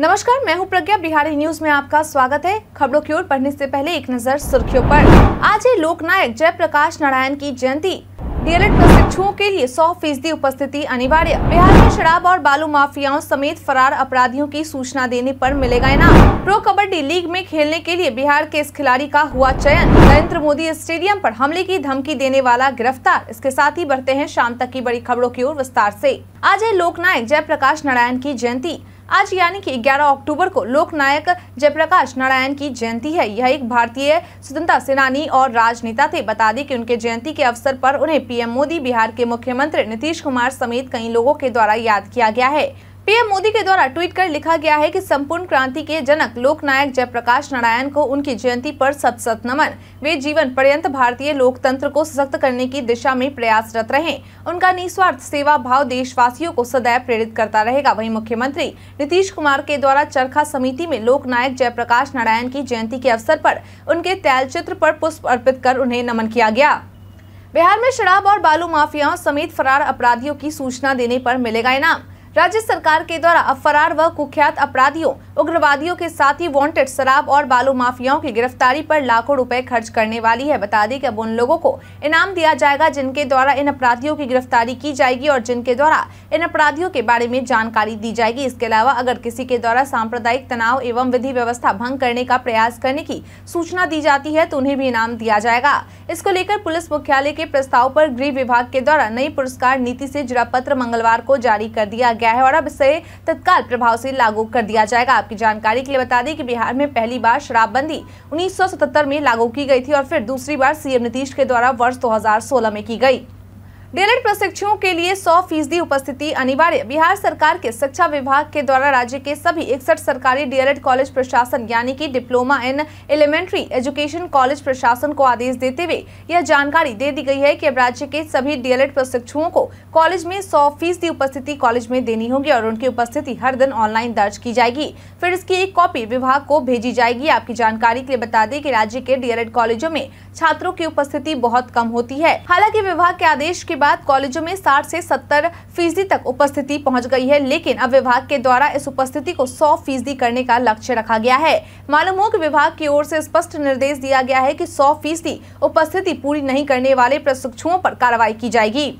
नमस्कार मैं हूं प्रज्ञा बिहारी न्यूज में आपका स्वागत है खबरों की ओर पढ़ने से पहले एक नजर सुर्खियों पर आज है लोकनायक जयप्रकाश नारायण की जयंती डीएलएड प्रशिक्षुओं के लिए 100 फीसदी उपस्थिति अनिवार्य बिहार में शराब और बालू माफियाओं समेत फरार अपराधियों की सूचना देने पर मिलेगा इनाम प्रो कबड्डी लीग में खेलने के लिए बिहार के इस खिलाड़ी का हुआ चयन नरेंद्र मोदी स्टेडियम पर हमले की धमकी देने वाला गिरफ्तार इसके साथ ही बढ़ते हैं शाम तक की बड़ी खबरों की ओर विस्तार ऐसी आज है लोकनायक जयप्रकाश नारायण की जयंती आज यानी कि 11 अक्टूबर को लोकनायक जयप्रकाश नारायण की जयंती है यह एक भारतीय स्वतंत्रता सेनानी और राजनेता थे बता दें कि उनके जयंती के अवसर पर उन्हें पीएम मोदी बिहार के मुख्यमंत्री नीतीश कुमार समेत कई लोगों के द्वारा याद किया गया है पीएम मोदी के द्वारा ट्वीट कर लिखा गया है कि संपूर्ण क्रांति के जनक लोकनायक जयप्रकाश नारायण को उनकी जयंती पर सत सत नमन वे जीवन पर्यंत भारतीय लोकतंत्र को सशक्त करने की दिशा में प्रयासरत रहे उनका निस्वार्थ सेवा भाव देशवासियों को सदैव प्रेरित करता रहेगा वहीं मुख्यमंत्री नीतीश कुमार के द्वारा चरखा समिति में लोकनायक जयप्रकाश नारायण की जयंती के अवसर पर उनके तैलचित्र पर पुष्प अर्पित कर उन्हें नमन किया गया बिहार में शराब और बालू माफियाओं समेत फरार अपराधियों की सूचना देने पर मिलेगा इनाम राज्य सरकार के द्वारा अब फरार व कुख्यात अपराधियों उग्रवादियों के साथ ही वांटेड शराब और बालू माफियाओं की गिरफ्तारी पर लाखों रुपए खर्च करने वाली है बता दें कि अब उन लोगों को इनाम दिया जाएगा जिनके द्वारा इन अपराधियों की गिरफ्तारी की जाएगी और जिनके द्वारा इन अपराधियों के बारे में जानकारी दी जाएगी इसके अलावा अगर किसी के द्वारा साम्प्रदायिक तनाव एवं विधि व्यवस्था भंग करने का प्रयास करने की सूचना दी जाती है तो उन्हें भी इनाम दिया जाएगा इसको लेकर पुलिस मुख्यालय के प्रस्ताव आरोप गृह विभाग के द्वारा नई पुरस्कार नीति ऐसी जुड़ा पत्र मंगलवार को जारी कर दिया गया है और अब इसे तत्काल प्रभाव से लागू कर दिया जाएगा आपकी जानकारी के लिए बता दें कि बिहार में पहली बार शराबबंदी 1977 में लागू की गई थी और फिर दूसरी बार सीएम नीतीश के द्वारा वर्ष 2016 में की गई डीएलएड प्रशिक्षुओं के लिए 100 फीसदी उपस्थिति अनिवार्य बिहार सरकार के शिक्षा विभाग के द्वारा राज्य के सभी इकसठ सरकारी डीएलएड कॉलेज प्रशासन यानी कि diploma in elementary education college प्रशासन को आदेश देते हुए यह जानकारी दे दी गई है कि अब राज्य के सभी डीएलएड प्रशिक्षुओं को कॉलेज में सौ फीसदी उपस्थिति कॉलेज में देनी होगी और उनकी उपस्थिति हर दिन ऑनलाइन दर्ज की जाएगी फिर इसकी एक कॉपी विभाग को भेजी जाएगी आपकी जानकारी के लिए बता दें की राज्य के डीएलएड कॉलेजों में छात्रों की उपस्थिति बहुत कम होती है हालांकि विभाग के आदेश के बाद कॉलेजों में 60 से 70 फीसदी तक उपस्थिति पहुंच गई है लेकिन अब विभाग के द्वारा इस उपस्थिति को 100 फीसदी करने का लक्ष्य रखा गया है मालूम हो कि विभाग की ओर से स्पष्ट निर्देश दिया गया है कि 100 फीसदी उपस्थिति पूरी नहीं करने वाले प्रशिक्षुओं पर कार्रवाई की जाएगी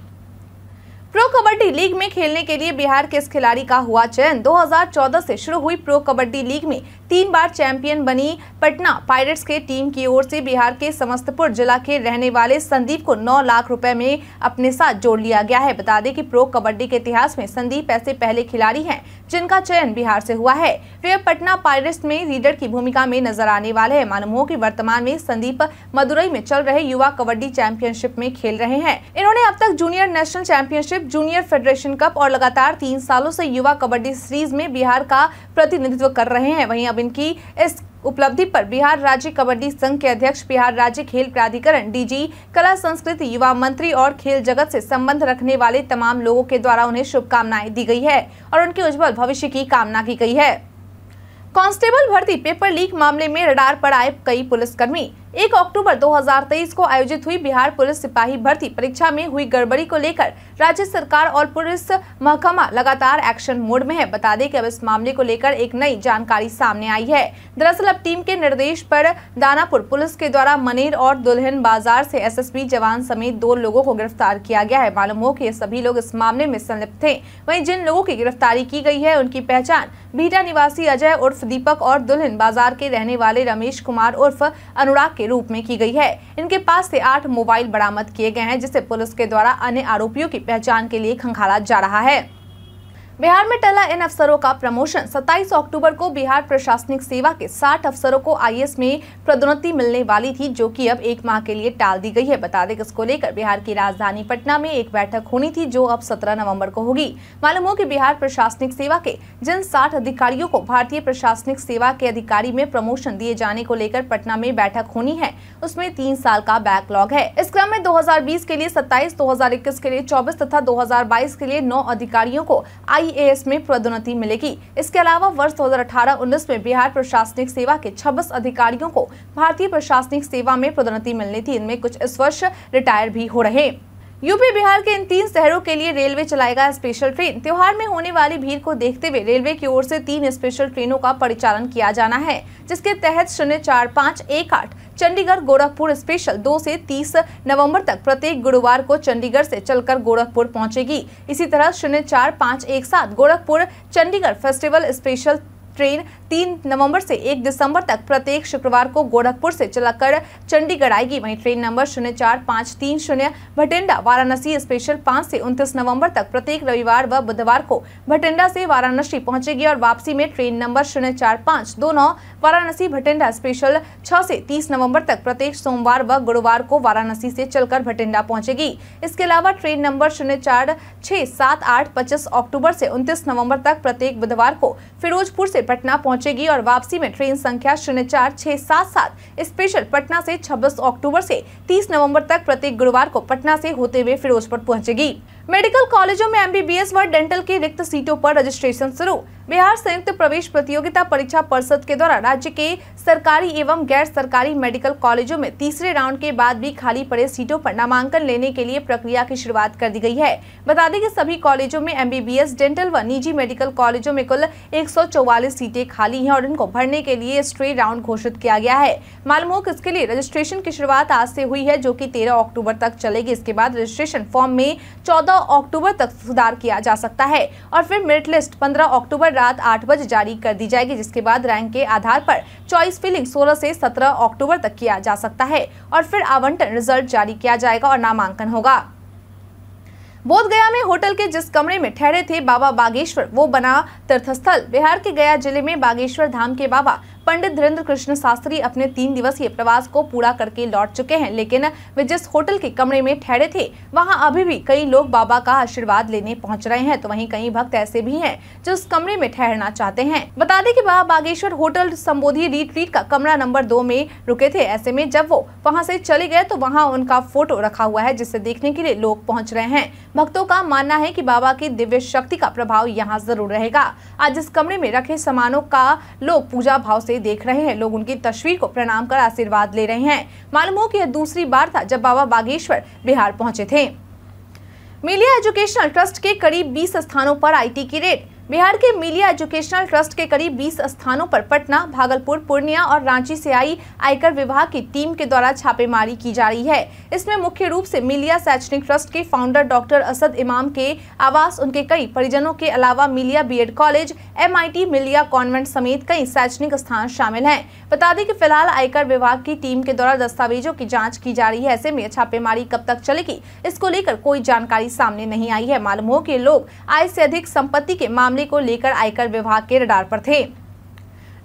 प्रो कबड्डी लीग में खेलने के लिए बिहार के इस खिलाड़ी का हुआ चयन 2014 से शुरू हुई प्रो कबड्डी लीग में तीन बार चैंपियन बनी पटना पायरेट्स के टीम की ओर से बिहार के समस्तपुर जिला के रहने वाले संदीप को 9 लाख रुपए में अपने साथ जोड़ लिया गया है बता दें कि प्रो कबड्डी के इतिहास में संदीप ऐसे पहले खिलाड़ी हैं जिनका चयन बिहार से हुआ है वे पटना पायरेट्स में लीडर की भूमिका में नजर आने वाले है मालूम हो की वर्तमान में संदीप मदुरई में चल रहे युवा कबड्डी चैंपियनशिप में खेल रहे हैं इन्होंने अब तक junior national championship junior federation cup और लगातार तीन सालों ऐसी युवा कबड्डी सीरीज में बिहार का प्रतिनिधित्व कर रहे हैं वही अब बिन की इस उपलब्धि पर बिहार राज्य कबड्डी संघ के अध्यक्ष बिहार राज्य खेल प्राधिकरण डीजी कला संस्कृति युवा मंत्री और खेल जगत से संबंध रखने वाले तमाम लोगों के द्वारा उन्हें शुभकामनाएं दी गई है और उनके उज्जवल भविष्य की कामना की गई है कांस्टेबल भर्ती पेपर लीक मामले में रडार पर आए कई पुलिसकर्मी एक अक्टूबर 2023 को आयोजित हुई बिहार पुलिस सिपाही भर्ती परीक्षा में हुई गड़बड़ी को लेकर राज्य सरकार और पुलिस महकमा लगातार एक्शन मोड में है बता दें कि अब इस मामले को लेकर एक नई जानकारी सामने आई है दरअसल अब टीम के निर्देश पर दानापुर पुलिस के द्वारा मनेर और दुल्हन बाजार से एसएसपी जवान समेत दो लोगों को गिरफ्तार किया गया है मालूम हो कि ये सभी लोग इस मामले में संलिप्त थे वही जिन लोगों की गिरफ्तारी की गई है उनकी पहचान भीटा निवासी अजय उर्फ दीपक और दुल्हन बाजार के रहने वाले रमेश कुमार उर्फ अनुराग के रूप में की गई है इनके पास से आठ मोबाइल बरामद किए गए हैं जिसे पुलिस के द्वारा अन्य आरोपियों की पहचान के लिए खंगाला जा रहा है बिहार में टला इन अफसरों का प्रमोशन 27 अक्टूबर को बिहार प्रशासनिक सेवा के 60 अफसरों को आईएएस में पदोन्नति मिलने वाली थी जो कि अब एक माह के लिए टाल दी गई है बता दें इसको लेकर बिहार की राजधानी पटना में एक बैठक होनी थी जो अब 17 नवंबर को होगी मालूम हो कि बिहार प्रशासनिक सेवा के जिन साठ अधिकारियों को भारतीय प्रशासनिक सेवा के अधिकारी में प्रमोशन दिए जाने को लेकर पटना में बैठक होनी है उसमें तीन साल का बैकलॉग है इस क्रम में दो के लिए सत्ताईस दो के लिए चौबीस तथा दो के लिए नौ अधिकारियों को आई आईएएस में पदोन्नति मिलेगी इसके अलावा वर्ष 2018-19 में बिहार प्रशासनिक सेवा के 26 अधिकारियों को भारतीय प्रशासनिक सेवा में पदोन्नति मिलनी थी इनमें कुछ इस वर्ष रिटायर भी हो रहे हैं यूपी बिहार के इन तीन शहरों के लिए रेलवे चलाएगा स्पेशल ट्रेन त्योहार में होने वाली भीड़ को देखते हुए रेलवे की ओर से तीन स्पेशल ट्रेनों का परिचालन किया जाना है जिसके तहत शून्य चार पाँच एक आठ चंडीगढ़ गोरखपुर स्पेशल दो से तीस नवंबर तक प्रत्येक गुरुवार को चंडीगढ़ से चलकर गोरखपुर पहुंचेगी इसी तरह शून्य चार पाँच एक सात Gorakhpur Chandigarh festival special train 3 नवंबर से 1 दिसंबर तक प्रत्येक शुक्रवार को गोरखपुर से चलाकर चंडीगढ़ आएगी वहीं ट्रेन नंबर शून्य चार पाँच तीन शून्य भटिंडा वाराणसी स्पेशल पाँच से उनतीस नवम्बर तक प्रत्येक रविवार व बुधवार को भटिंडा से वाराणसी पहुंचेगी और वापसी में ट्रेन नंबर शून्य चार पाँच दोनों वाराणसी भटिंडा स्पेशल छह से तीस नवम्बर तक प्रत्येक सोमवार व गुरुवार को वाराणसी से चलकर भटिंडा पहुंचेगी इसके अलावा ट्रेन नंबर शून्य चार छह सात आठ पच्चीस अक्टूबर से उनतीस नवंबर तक प्रत्येक बुधवार को फिरोजपुर से पटना पहुंचेगी और वापसी में ट्रेन संख्या शून्य चार छह सात सात स्पेशल पटना से 26 अक्टूबर से 30 नवंबर तक प्रत्येक गुरुवार को पटना से होते हुए फिरोजपुर पहुंचेगी मेडिकल कॉलेजों में एमबीबीएस व डेंटल की रिक्त सीटों पर रजिस्ट्रेशन शुरू बिहार संयुक्त प्रवेश प्रतियोगिता परीक्षा परिषद के द्वारा राज्य के सरकारी एवं गैर सरकारी मेडिकल कॉलेजों में तीसरे राउंड के बाद भी खाली पड़े सीटों पर नामांकन लेने के लिए प्रक्रिया की शुरुआत कर दी गई है बता दें कि सभी कॉलेजों में एमबीबीएस डेंटल व निजी मेडिकल कॉलेजों में कुल एक सीटें खाली है और इनको भरने के लिए स्ट्रेट राउंड घोषित किया गया है मालूम हो इसके लिए रजिस्ट्रेशन की शुरुआत आज से हुई है जो की तेरह अक्टूबर तक चलेगी इसके बाद रजिस्ट्रेशन फॉर्म में चौदह 15 अक्टूबर तक सुधार किया जा सकता है और फिर मेरिट लिस्ट 15 अक्टूबर रात 8 बजे जारी कर दी जाएगी जिसके बाद रैंक के आधार पर चॉइस फिलिंग 16 से 17 अक्टूबर तक किया जा सकता है और फिर आवंटन रिजल्ट जारी किया जाएगा और नामांकन होगा बोध गया में होटल के जिस कमरे में ठहरे थे बाबा बागेश्वर वो बना तीर्थस्थल बिहार के गया जिले में बागेश्वर धाम के बाबा पंडित धीरेन्द्र कृष्ण शास्त्री अपने तीन दिवसीय प्रवास को पूरा करके लौट चुके हैं लेकिन वे जिस होटल के कमरे में ठहरे थे वहां अभी भी कई लोग बाबा का आशीर्वाद लेने पहुंच रहे हैं तो वहीं कई भक्त ऐसे भी हैं जो उस कमरे में ठहरना चाहते हैं बता दें कि बाबा बागेश्वर होटल संबोधी रिट्रीट का कमरा नंबर दो में रुके थे ऐसे में जब वो वहाँ से चले गए तो वहाँ उनका फोटो रखा हुआ है जिसे देखने के लिए लोग पहुँच रहे हैं भक्तों का मानना है की बाबा की दिव्य शक्ति का प्रभाव यहाँ जरूर रहेगा आज इस कमरे में रखे सामानों का लोग पूजा भाव से हुए देख रहे हैं लोग उनकी तस्वीर को प्रणाम कर आशीर्वाद ले रहे हैं मालूम हो कि यह दूसरी बार था जब बाबा बागेश्वर बिहार पहुंचे थे मिलिया एजुकेशनल ट्रस्ट के करीब बीस स्थानों पर आईटी की रेट बिहार के मीडिया एजुकेशनल ट्रस्ट के करीब 20 स्थानों पर पटना भागलपुर पूर्णिया और रांची से आई आयकर विभाग की टीम के द्वारा छापेमारी की जा रही है इसमें मुख्य रूप से मीडिया शैक्षणिक ट्रस्ट के फाउंडर डॉक्टर असद इमाम के आवास उनके कई परिजनों के अलावा Milia B Ed college MIT Milia convent समेत कई शैक्षणिक स्थान शामिल है बता दें की फिलहाल आयकर विभाग की टीम के द्वारा दस्तावेजों की जाँच की जा रही है ऐसे में छापेमारी कब तक चलेगी इसको लेकर कोई जानकारी सामने नहीं आई है मालूम हो की लोग आय से अधिक संपत्ति के मामले मामले को लेकर आयकर विभाग के रडार पर थे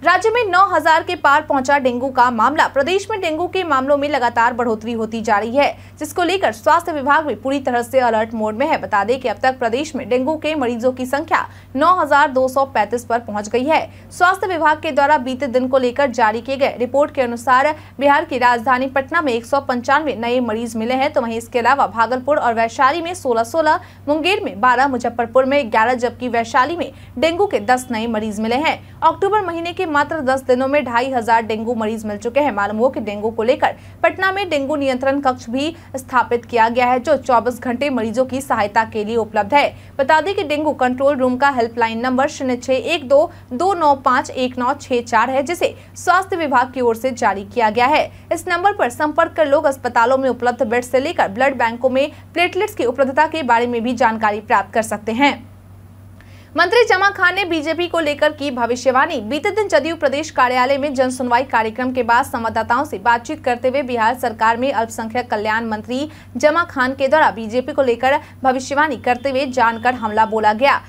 राज्य में 9000 के पार पहुंचा डेंगू का मामला प्रदेश में डेंगू के मामलों में लगातार बढ़ोतरी होती जा रही है जिसको लेकर स्वास्थ्य विभाग भी पूरी तरह से अलर्ट मोड में है बता दें कि अब तक प्रदेश में डेंगू के मरीजों की संख्या 9235 पर पहुंच गई है स्वास्थ्य विभाग के द्वारा बीते दिन को लेकर जारी किए गए रिपोर्ट के अनुसार बिहार की राजधानी पटना में एक नए मरीज मिले हैं तो वही इसके अलावा भागलपुर और वैशाली में सोलह सोलह मुंगेर में बारह मुजफ्फरपुर में ग्यारह जबकि वैशाली में डेंगू के दस नए मरीज मिले हैं अक्टूबर महीने के मात्र दस दिनों में ढाई हजार डेंगू मरीज मिल चुके हैं मालूम हो कि डेंगू को लेकर पटना में डेंगू नियंत्रण कक्ष भी स्थापित किया गया है जो चौबीस घंटे मरीजों की सहायता के लिए उपलब्ध है बता दें कि डेंगू कंट्रोल रूम का हेल्पलाइन नंबर शून्य एक दो नौ पाँच एक नौ चार है जिसे स्वास्थ्य विभाग की ओर से जारी किया गया है इस नंबर पर संपर्क कर लोग अस्पतालों में उपलब्ध बेड से लेकर ब्लड बैंकों में प्लेटलेट्स की उपलब्धता के बारे में भी जानकारी प्राप्त कर सकते हैं मंत्री जमा खान ने बीजेपी को लेकर की भविष्यवाणी बीते दिन जदयू प्रदेश कार्यालय में जन सुनवाई कार्यक्रम के बाद संवाददाताओं से बातचीत करते हुए बिहार सरकार में अल्पसंख्यक कल्याण मंत्री जमा खान के द्वारा बीजेपी को लेकर भविष्यवाणी करते हुए जानकर हमला बोला गया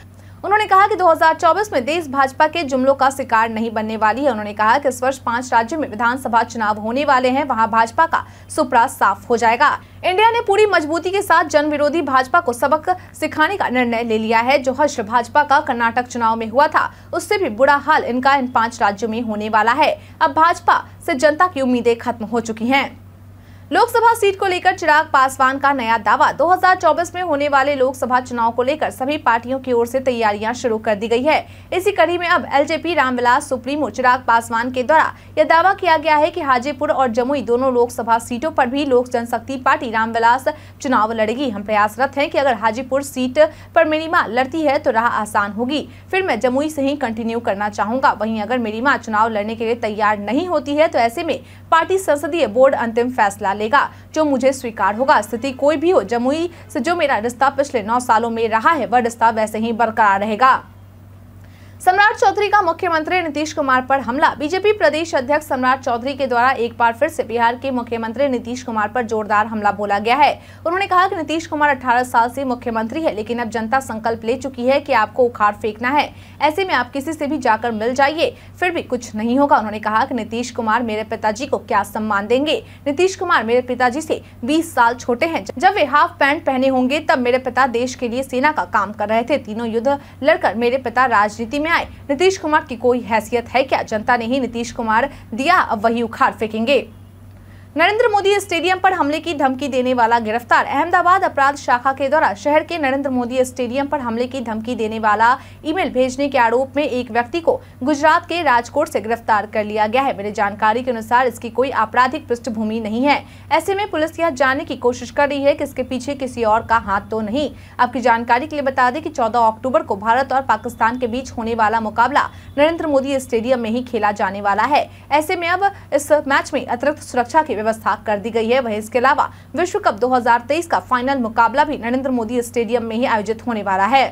उन्होंने कहा कि 2024 में देश भाजपा के जुमलों का शिकार नहीं बनने वाली है उन्होंने कहा कि इस वर्ष पांच राज्यों में विधानसभा चुनाव होने वाले हैं वहां भाजपा का सुपड़ा साफ हो जाएगा इंडिया ने पूरी मजबूती के साथ जन विरोधी भाजपा को सबक सिखाने का निर्णय ले लिया है जो हर्ष भाजपा का कर्नाटक चुनाव में हुआ था उससे भी बुरा हाल इनका इन पांच राज्यों में होने वाला है अब भाजपा से जनता की उम्मीदें खत्म हो चुकी हैं लोकसभा सीट को लेकर चिराग पासवान का नया दावा 2024 में होने वाले लोकसभा चुनाव को लेकर सभी पार्टियों की ओर से तैयारियां शुरू कर दी गई है इसी कड़ी में अब एलजेपी रामविलास सुप्रीमो चिराग पासवान के द्वारा यह दावा किया गया है कि हाजीपुर और जमुई दोनों लोकसभा सीटों पर भी लोक जनशक्ति पार्टी रामविलास चुनाव लड़ेगी हम प्रयासरत है की अगर हाजीपुर सीट पर मेरी माँ लड़ती है तो राह आसान होगी फिर मैं जमुई से ही कंटिन्यू करना चाहूंगा वही अगर मेरी माँ चुनाव लड़ने के लिए तैयार नहीं होती है तो ऐसे में पार्टी संसदीय बोर्ड अंतिम फैसला लेगा जो मुझे स्वीकार होगा स्थिति कोई भी हो जमुई से जो मेरा रिश्ता पिछले नौ सालों में रहा है वह रिश्ता वैसे ही बरकरार रहेगा सम्राट चौधरी का मुख्यमंत्री नीतीश कुमार पर हमला बीजेपी प्रदेश अध्यक्ष सम्राट चौधरी के द्वारा एक बार फिर से बिहार के मुख्यमंत्री नीतीश कुमार पर जोरदार हमला बोला गया है उन्होंने कहा कि नीतीश कुमार 18 साल से मुख्यमंत्री है लेकिन अब जनता संकल्प ले चुकी है कि आपको उखाड़ फेंकना है ऐसे में आप किसी से भी जाकर मिल जाइए फिर भी कुछ नहीं होगा उन्होंने कहा की नीतीश कुमार मेरे पिताजी को क्या सम्मान देंगे नीतीश कुमार मेरे पिताजी ऐसी बीस साल छोटे है जब वे हाफ पैंट पहने होंगे तब मेरे पिता देश के लिए सेना का काम कर रहे थे तीनों युद्ध लड़कर मेरे पिता राजनीति में आए नीतीश कुमार की कोई हैसियत है क्या जनता ने ही नीतीश कुमार दिया अब वही उखाड़ फेंकेंगे नरेंद्र मोदी स्टेडियम पर हमले की धमकी देने वाला गिरफ्तार अहमदाबाद अपराध शाखा के द्वारा शहर के नरेंद्र मोदी स्टेडियम पर हमले की धमकी देने वाला ईमेल भेजने के आरोप में एक व्यक्ति को गुजरात के राजकोट से गिरफ्तार कर लिया गया है मेरे जानकारी के अनुसार इसकी कोई आपराधिक पृष्ठभूमि नहीं है ऐसे में पुलिस यह जानने की कोशिश कर रही है कि इसके पीछे किसी और का हाथ तो नहीं आपकी जानकारी के लिए बता दें की चौदह अक्टूबर को भारत और पाकिस्तान के बीच होने वाला मुकाबला नरेंद्र मोदी स्टेडियम में ही खेला जाने वाला है ऐसे में अब इस मैच में अतिरिक्त सुरक्षा की व्यवस्था कर दी गई है वहीं इसके अलावा विश्व कप 2023 का फाइनल मुकाबला भी नरेंद्र मोदी स्टेडियम में ही आयोजित होने वाला है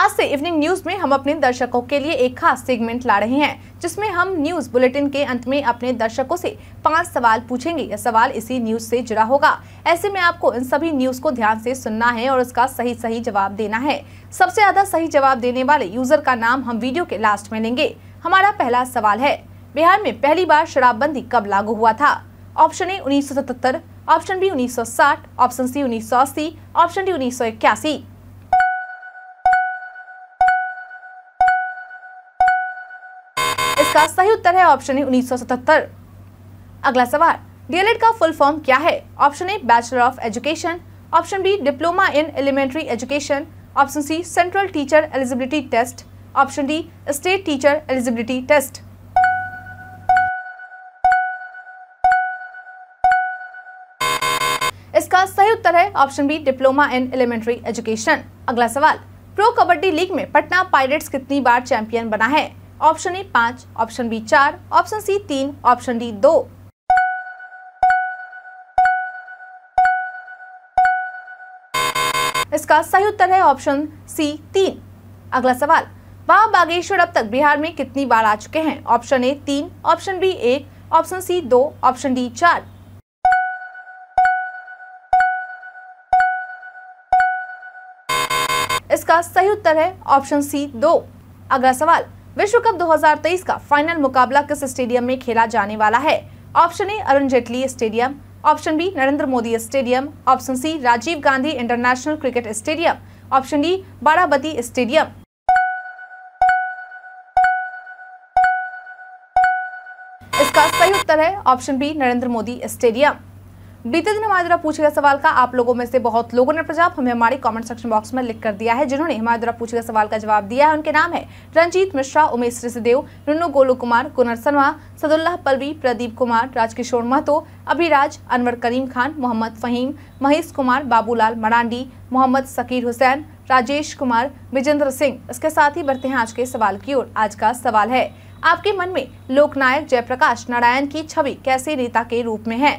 आज से इवनिंग न्यूज में हम अपने दर्शकों के लिए एक खास सेगमेंट ला रहे हैं जिसमें हम न्यूज बुलेटिन के अंत में अपने दर्शकों से पांच सवाल पूछेंगे यह सवाल इसी न्यूज से जुड़ा होगा ऐसे में आपको इन सभी न्यूज को ध्यान से सुनना है और उसका सही सही जवाब देना है सबसे ज्यादा सही जवाब देने वाले यूजर का नाम हम वीडियो के लास्ट में लेंगे हमारा पहला सवाल है बिहार में पहली बार शराबबंदी कब लागू हुआ था option A 1977, option B 1960, option C 1980, option D उन्नीस इसका सही उत्तर है ऑप्शन ए 1977। अगला सवाल डीएलएड का फुल फॉर्म क्या है option A bachelor of education option B diploma in elementary education option C central teacher eligibility test option D state teacher eligibility test इसका सही उत्तर है option B diploma in elementary education अगला सवाल pro kabaddi league में Patna pilot कितनी बार champion बना है ऑप्शन ए पाँच ऑप्शन बी चार ऑप्शन सी तीन ऑप्शन डी दो इसका सही उत्तर है ऑप्शन सी तीन अगला सवाल बाबा बागेश्वर अब तक बिहार में कितनी बार आ चुके हैं ऑप्शन ए तीन ऑप्शन बी एक ऑप्शन सी दो ऑप्शन डी चार इसका सही उत्तर है ऑप्शन सी दो अगला सवाल विश्व कप 2023 का फाइनल मुकाबला किस स्टेडियम में खेला जाने वाला है option A Arun Jaitley stadium option B Narendra Modi stadium option C Rajiv Gandhi international cricket stadium option D Barabati stadium इसका सही उत्तर है option B Narendra Modi stadium बीते दिन हमारे द्वारा पूछे गए सवाल का आप लोगों में से बहुत लोगों ने प्रजाप हमें हमारे कमेंट सेक्शन बॉक्स में लिख कर दिया है जिन्होंने हमारे द्वारा पूछे गए सवाल का जवाब दिया है उनके नाम है रंजीत मिश्रा उमेश ऋषिदेव रुन्नू गोलू कुमार कुनर सनवा सदुल्लाह पलवी प्रदीप कुमार राजकिशोर महतो अभिराज अनवर करीम खान मोहम्मद फहीम महेश कुमार बाबूलाल मरांडी मोहम्मद सकीर हुसैन राजेश कुमार विजेंद्र सिंह इसके साथ ही बढ़ते हैं आज के सवाल की ओर आज का सवाल है आपके मन में लोकनायक जयप्रकाश नारायण की छवि कैसे नेता के रूप में है